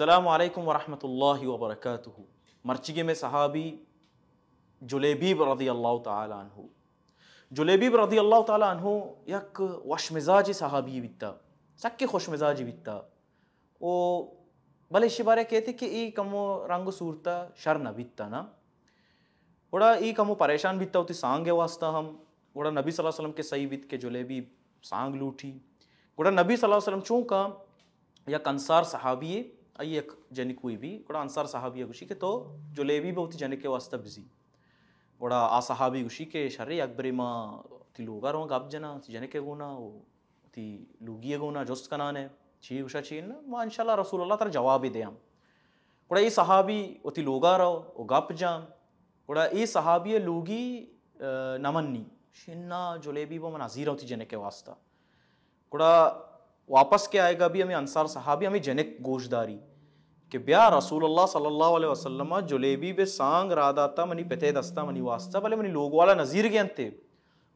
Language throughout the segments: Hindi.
अल्लाम वरहमल वबरक मरचगे में सहाबी जुलेबीब रदी अल्लाह तु जुलेबीब रदी अल्लाह तु यक वशमिजाजी सहाबी बित्ता सक्के खुशमिजाजी बित्ता ओ भले इसी बारे कहते कि ई कमो रंग सूरता शर न बित्ता ना उड़ा ई कमो परेशान बित्ता होती सांग है वास्ता हम उड़ा नबी सल्लल्लाहु अलैहि वसल्लम के सही बित के जुलेबी सांग लूठी उड़ा नबी सल्लल्लाहु अलैहि वसल्लम चूँ का या कंसार सहाबी ಅಯ್ಯಕ್ ಜನಕುಯ್ ಬಿ ಕೂಡ ಅನ್ಸಾರ್ ಸಹಾಬಿಯ ಖುಷಿಕೆ ತೋ ಜೊಲೇಬಿ ಬಹುತಿ ಜನಕ್ಕೆ ವಾಸ್ತವ ಬಿಸಿ ಒಡ ಆ ಸಹಾಬಿ ಖುಷಿಕೆ ಶರೇ ಅಕ್ಬರಿಮಾ ತಿ ಲೂಗಾರ ಗಪ್ ಜನ ಜನಕ್ಕೆ ಗೋನಾ ತಿ ಲೂಗಿಯ ಗೋನಾ ಜೊಸ್ ಕನಾನೆ ಚಿ ಉಷಾ ಚೀನ ಮಾ ಇನ್ಶಾಲ್ಲ ರಸೂಲಲ್ಲ ತರ ಜವಾಬಿ ದೇಯಂ ಕೂಡ ಈ ಸಹಾಬಿ ಒತಿ ಲೂಗಾರ ಓ ಗಪ್ ಜಾಮ್ ಕೂಡ ಈ ಸಹಾಬಿಯ ಲೂಗಿ ನಮನ್ನಿ ಶಿನ್ನ ಜೊಲೇಬಿ ಬೊ ಮನ ಅಜೀರ ಹೊತಿ ಜನಕ್ಕೆ ವಾಸ್ತ ಕೂಡ वापस के आएगा भी हमें अंसार साहबी हमें जनक गोशदारी कि ब्या रसूलुल्लाह सल्लल्लाहु अलैहि वसल्लम जुलेबी बे सांग रादाता मनी पेते दस्ता मनी वास्ता भले मनी लोग वाला नज़ीर के अंते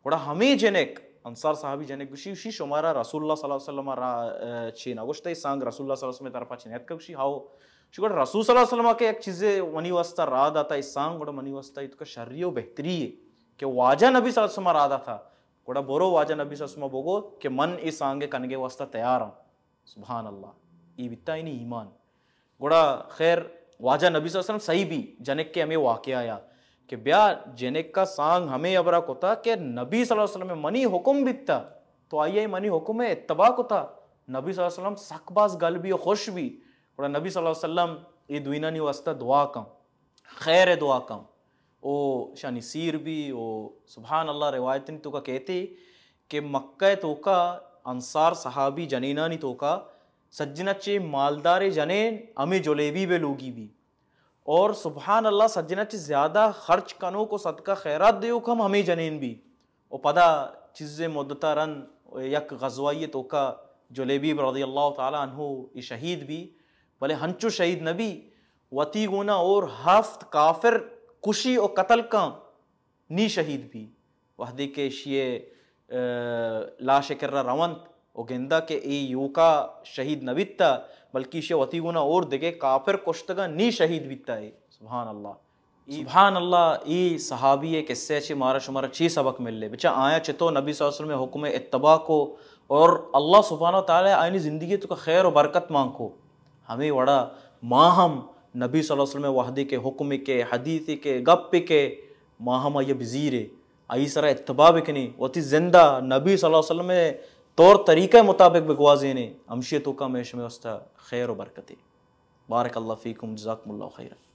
कोड़ा हमें जेनेक अंसार साहबी जेनेक गुशी उशी शुमारा रसूलुल्लाह सल्लल्लाहु अलैहि वसल्लम छीना गोश्ते सांग रसूलुल्लाह सल्लल्लाहु अलैहि वसल्लम तरफा छीना एतक गुशी हाओ शुगर रसूल सल्लल्लाहु अलैहि वसल्लम के एक चीज़े मनी वास्ता रादाता इस सांग कोड़ा मनी वास्ता इतका शर्रियो बेहतरी है कि वाजा नबी सल्लल्लाहु अलैहि वसल्लम था कोड़ा बोरो वाजा नबी सस्मा बोगो कि मन इस सांगे कनगे वास्ता तैयार हूँ सुबहान अल्लाह ई वित्ता इन ईमान गोड़ा खैर वाजा नबी वसलम सही भी जनक के हमें वाक़ आया कि ब्या जनक का सांग हमें अबरा को था कि नबी वसलम में मनी हुक्म बिकता तो आइए मनी हुक्म है इतबा को था नबी वसलम सकबास गल भी खुश भी गोड़ा नबी वसलम ये दुना नहीं वास्ता दुआ कम खैर है दुआ कम ओ शानी सीर भी ओ सुबहान अल्लाह रिवायत तो का कहते कि मक्का तो का अंसार सहाबी जनीना नहीं तो का चे मालदारे जने अमे जलेबी बे लोगी भी और सुबहान अल्लाह चे ज़्यादा खर्च कनो को सदका खैरात दे कम हमें जनेन भी और पदा चीज़ मुद्दता रन यक तो का जलेबी रदी अल्लाह तहो ये शहीद भी भले हंचो शहीद नबी वती गुना और हफ्त काफिर खुशी और कतल का नी शहीद भी वह देखे शिए लाश कर रवंत के ඔගෙන්දක ඒ යෝකා ශහිද නවිත්තා බල්කිෂය වතිගුණ और देखे काफिर නී नी शहीद සුභාන है इबान अल्लाह ई सहाबी किस्से अच्छे मारा शुमारा छी सबक मिल ले बच्चा आया चितो नबी वसल्लम में हुक्म इतबा को और अल्लाह सुबहाना ताल आयनी ज़िंदगी तो का खैर और बरकत मांगो हमें वड़ा माहम नबी वसल्लम वहदी के हुक्म के हदीत के गप के माहम ये बज़ीर आई सरा इतबा बिकनी वती जिंदा नबी वसल्लम तौर तरीक़े मुताबिक ने अमशियतों का मेश में वस्ता खैर बरकत बारक फ़ीकुम जजाकम्ल खैरा